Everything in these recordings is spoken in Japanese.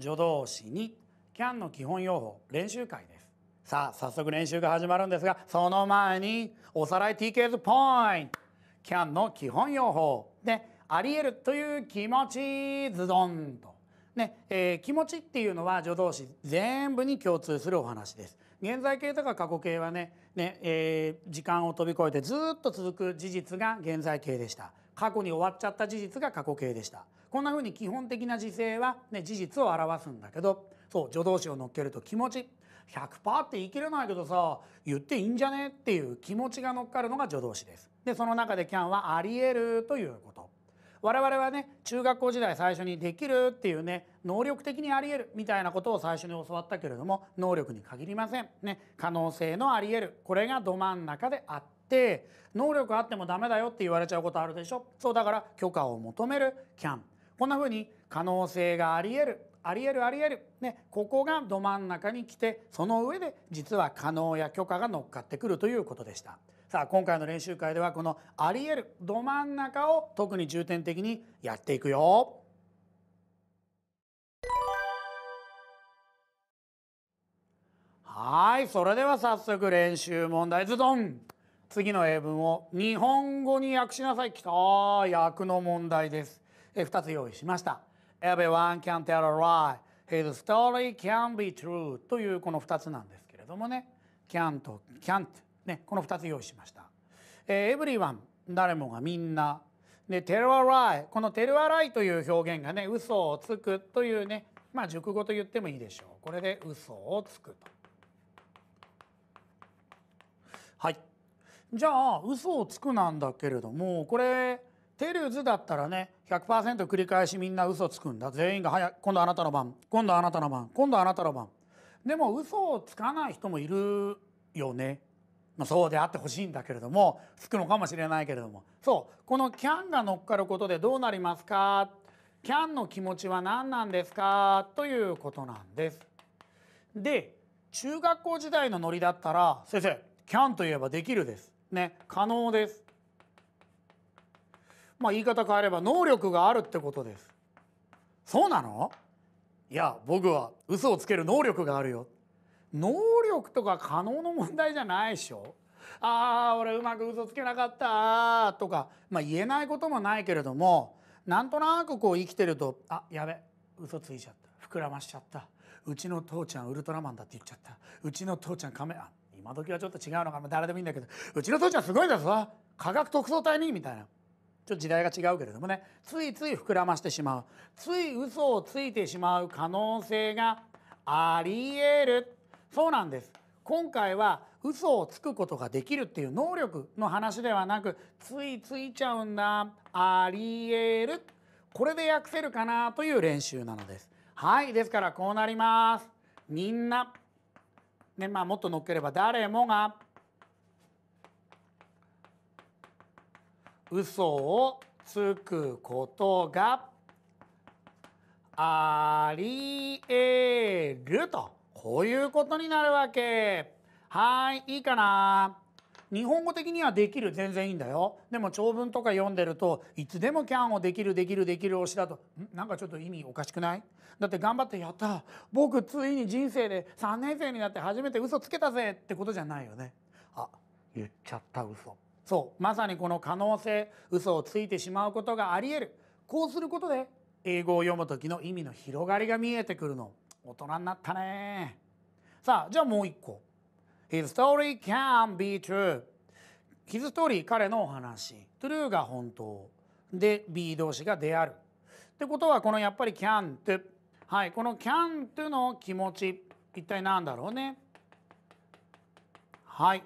助動詞に CAN の基本用法練習会ですさあ早速練習が始まるんですがその前におさらい TK's ポイント CAN の基本用法であり得るという気持ちズドンとねえー、気持ちっていうのは助動詞全部に共通するお話です。現在形とか過去形はねね、えー、時間を飛び越えてずっと続く事実が現在形でした過去に終わっちゃった事実が過去形でしたこんなふうに基本的な時制は、ね、事実を表すんだけどそう助動詞を乗っけると気持ち100%って言い切れないけどさ言っていいんじゃねっていう気持ちが乗っかるのが助動詞です。でその中で can はありえるということ。我々はね中学校時代最初にできるっていうね能力的にあり得るみたいなことを最初に教わったけれども能力に限りません。ね、可能性のありえるこれがど真ん中であって能力あってもダメだよって言われちゃうことあるでしょそうだから許可を求めるこんなふうに可能性があり得るあり得るあり得る、ね、ここがど真ん中に来てその上で実は可能や許可が乗っかってくるということでしたさあ今回の練習会ではこのあり得るど真ん中を特に重点的にやっていくよはいそれでは早速練習問題ズドン次の英文を日本語に訳しなさいきた訳の問題です2つ用意しました。Everyone can tell a lie. His story can be true. というこの2つなんですけれどもね。can と can't。ね、この2つ用意しました。えー、everyone 誰もがみんな。で、tell a lie。この tell a lie という表現がね、嘘をつくというね、まあ熟語と言ってもいいでしょう。これで嘘をつくと。はい。じゃあ嘘をつくなんだけれどもこれテルズだったらね100%繰り返しみんな嘘つくんだ全員が早く今度あなたの番今度あなたの番今度あなたの番でも嘘をつかない人もいるよね、まあ、そうであってほしいんだけれどもつくのかもしれないけれどもそうこの「キャン」が乗っかることでどうなりますかキャンの気持ちは何なんですかということなんです。で中学校時代のノリだったら先生キャンといえばできるです。ね可能です。まあ、言い方変えれば能力があるってことですそうなのいや僕は嘘をつける能力があるよ能力とか可能の問題じゃないでしょああ俺うまく嘘つけなかったとか、まあ、言えないこともないけれどもなんとなくこう生きてるとあやべ嘘ついちゃった膨らましちゃったうちの父ちゃんウルトラマンだって言っちゃったうちの父ちゃんカメあ今時はちょっと違うのかな誰でもいいんだけどうちの父ちゃんすごいんだぞ科学特捜隊にみたいなちょっと時代が違うけれどもねついつい膨らましてしまうつい嘘をついてしまう可能性がありえるそうなんです今回は嘘をつくことができるっていう能力の話ではなくついついちゃうんだありえるこれで訳せるかなという練習なのですはいですからこうなりますみんなねまあもっと乗っければ誰もが嘘をつくことがありえるとこういうことになるわけはいいいかな日本語的にはできる全然いいんだよでも長文とか読んでるといつでもキャンをできるできるできる推しだとんなんかちょっと意味おかしくないだって頑張ってやった僕ついに人生で3年生になって初めて嘘つけたぜってことじゃないよねあ言っちゃった嘘そうまさにこの可能性嘘をついてしまうことがありえるこうすることで英語を読む時の意味の広がりが見えてくるの大人になったねさあじゃあもう一個 His story can be true His story 彼のお話 True が本当で B 動詞がであるってことはこのやっぱり can to はいこの can to の気持ち一体何だろうねはい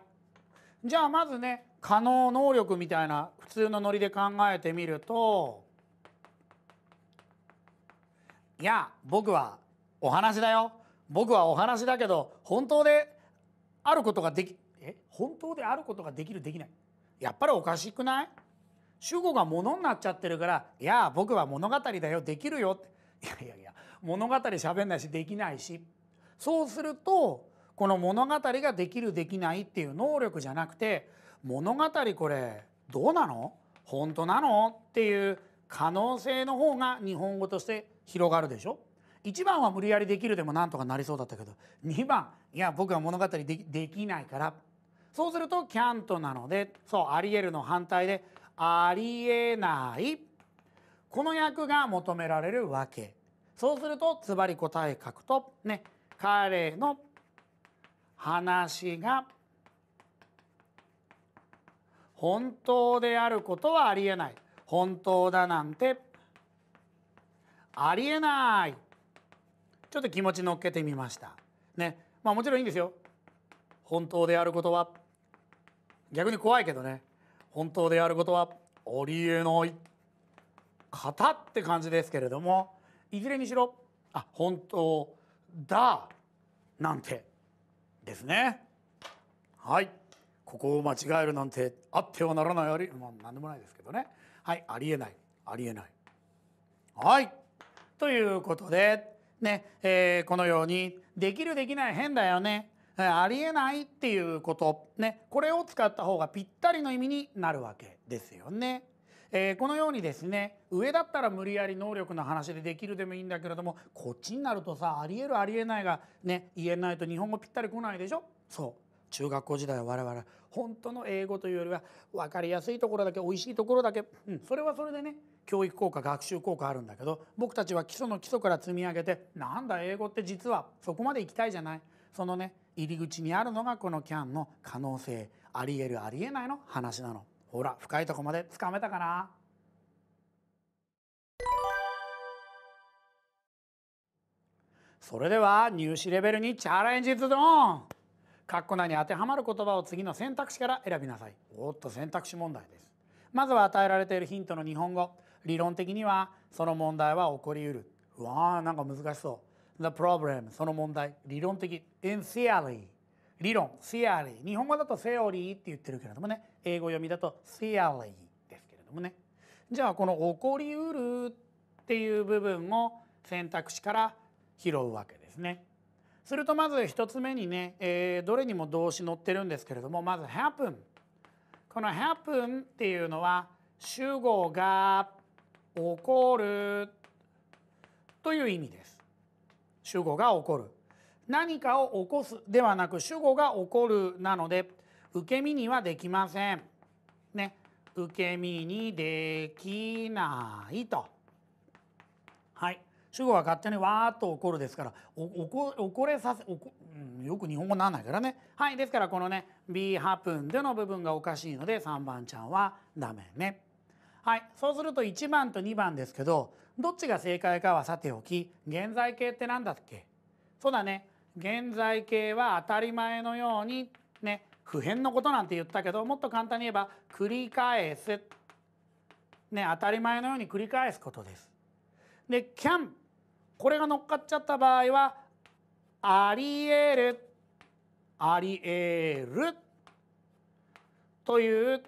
じゃあまずね可能能力みたいな普通のノリで考えてみるといや僕はお話だよ僕はお話だけど本当であることができえ本当であることができるできないやっぱりおかしくない主語がものになっちゃってるから「いや僕は物語だよできるよ」って「いやいやいや物語喋んないしできないし」そうするとこの物語ができるできないっていう能力じゃなくて物語これどうなの本当なのっていう可能性の方が日本語として広がるでしょ1番は無理やりできるでもなんとかなりそうだったけど2番いや僕は物語でできないからそうするとキャントなのでそうありえるの反対でありえないこの訳が求められるわけそうするとずばり答え書くとね彼の話が本当であることはありえない本当だなんてありえないちょっと気持ち乗っけてみましたねまあもちろんいいんですよ本当であることは逆に怖いけどね本当であることはありえない型って感じですけれどもいずれにしろあ本当だなんてですねはい。ここを間違えるなんてあってはならないあり、まあ、何でもないですけどねはいありえないありえないはいということでね、えー、このようにできるできない変だよねありえないっていうことねこれを使った方がぴったりの意味になるわけですよね。えー、このようにですね上だったら無理やり能力の話でできるでもいいんだけれどもこっちになるとさありえるありえないがね言えないと日本語ぴったり来ないでしょそう中学校時代は我々本当の英語というよりは分かりやすいところだけおいしいところだけ、うん、それはそれでね教育効果学習効果あるんだけど僕たちは基礎の基礎から積み上げてなんだ英語って実はそこまで行きたいじゃないそのね入り口にあるのがこのキャンの可能性ありえるありえないの話なのほら深いとこまでつかめたかなそれでは入試レベルにチャレンジズドンカッ内に当てはまる言葉を次の選択肢から選びなさいおっと選択肢問題ですまずは与えられているヒントの日本語理論的にはその問題は起こりうるうわーなんか難しそう The problem その問題理論的 In theory 理論 theory 日本語だとセオリーって言ってるけれどもね英語読みだと theory ですけれどもねじゃあこの起こりうるっていう部分を選択肢から拾うわけですね。するとまず1つ目にね、えー、どれにも動詞載ってるんですけれどもまず happen この happen っていうのは主語が起こるという意味です主語が起こる何かを起こすではなく主語が起こるなので受け身にはできませんね受け身にできないとはい主語が勝手にわーっと怒るですから怒れさせおこ、うん、よく日本語にならないからねはいですからこのね「b ハプンでの部分がおかしいので3番ちゃんはダメね。はい、そうすると1番と2番ですけどどっちが正解かはさておき現在形って何だっけそうだね現在形は当たり前のようにね普遍のことなんて言ったけどもっと簡単に言えば繰り返す、ね、当たり前のように繰り返すことです。で「can」これが乗っかっちゃった場合はありえるありえるという、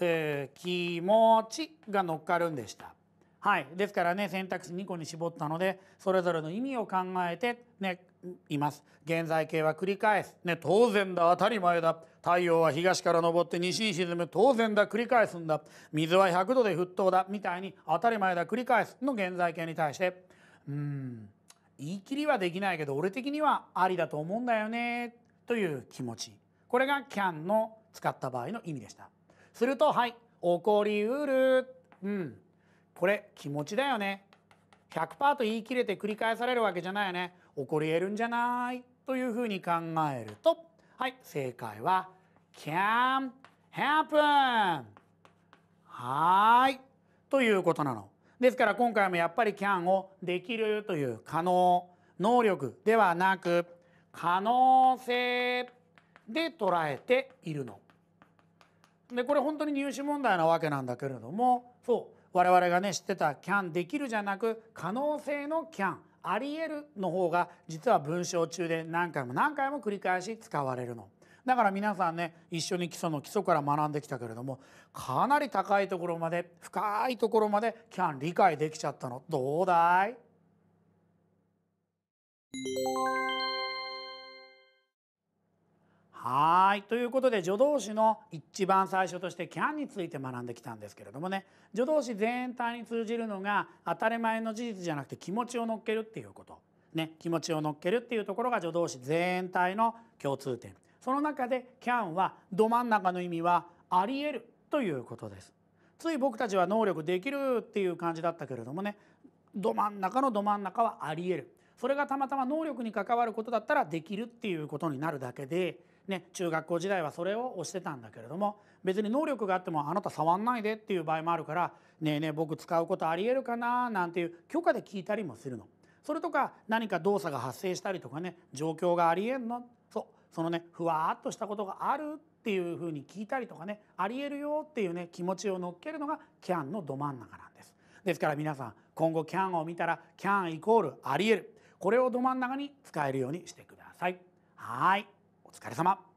えー、気持ちが乗っかるんでした。はい、ですからね選択肢2個に絞ったのでそれぞれの意味を考えて、ね、います現在形は繰り返す、ね、当然だ当たり前だ太陽は東から昇って西に沈む当然だ繰り返すんだ水は100度で沸騰だみたいに当たり前だ繰り返すの現在形に対してうん言い切りはできないけど俺的にはありだと思うんだよねという気持ちこれが can の使った場合の意味でしたするとはい起こりうるうんこれ気持ちだよね100%と言い切れて繰り返されるわけじゃないよね起こり得るんじゃないというふうに考えるとはい正解は can happen はいということなの。ですから今回もやっぱりキャンをできるという可能能力ではなく可能性で捉えているの。でこれ本当に入試問題なわけなんだけれどもそう我々がね知ってた「キャンできる」じゃなく可能性の「キャン」ありえるの方が実は文章中で何回も何回も繰り返し使われるの。だから皆さんね一緒に基礎の基礎から学んできたけれどもかなり高いところまで深いところまでキャン理解できちゃったのどうだいはいということで助動詞の一番最初として「can」について学んできたんですけれどもね助動詞全体に通じるのが当たり前の事実じゃなくて気持ちを乗っけるっていうこと、ね、気持ちを乗っけるっていうところが助動詞全体の共通点その中で can はど真ん中の意味はあり得るということですつい僕たちは能力できるっていう感じだったけれどもねど真ん中のど真ん中はあり得るそれがたまたま能力に関わることだったらできるっていうことになるだけで、ね、中学校時代はそれを推してたんだけれども別に能力があってもあなた触んないでっていう場合もあるから「ねえねえ僕使うことあり得るかな」なんていう許可で聞いたりもするの。それとか何か動作が発生したりとかね状況がありえんのそのねふわっとしたことがあるっていうふうに聞いたりとかねありえるよっていうね気持ちを乗っけるのがキャンのど真ん中なんです。ですから皆さん今後キャンを見たらキャンイコールありえるこれをど真ん中に使えるようにしてください。はいお疲れ様